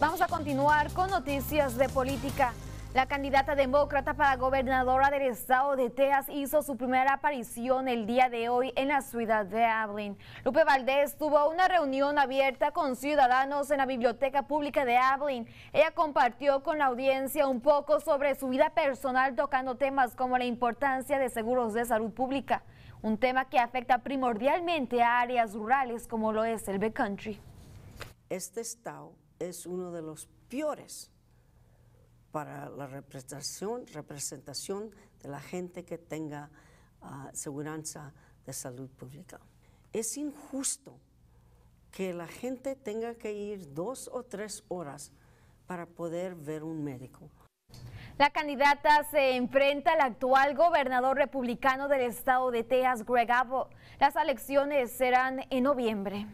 vamos a continuar con noticias de política. La candidata demócrata para gobernadora del estado de Texas hizo su primera aparición el día de hoy en la ciudad de Abilene. Lupe Valdés tuvo una reunión abierta con ciudadanos en la Biblioteca Pública de Abilene. Ella compartió con la audiencia un poco sobre su vida personal tocando temas como la importancia de seguros de salud pública, un tema que afecta primordialmente a áreas rurales como lo es el Country. Este estado es uno de los peores para la representación, representación de la gente que tenga ah, seguridad de salud pública. Es injusto que la gente tenga que ir dos o tres horas para poder ver un médico. La candidata se enfrenta al actual gobernador republicano del estado de Texas, Greg Abbott. Las elecciones serán en noviembre.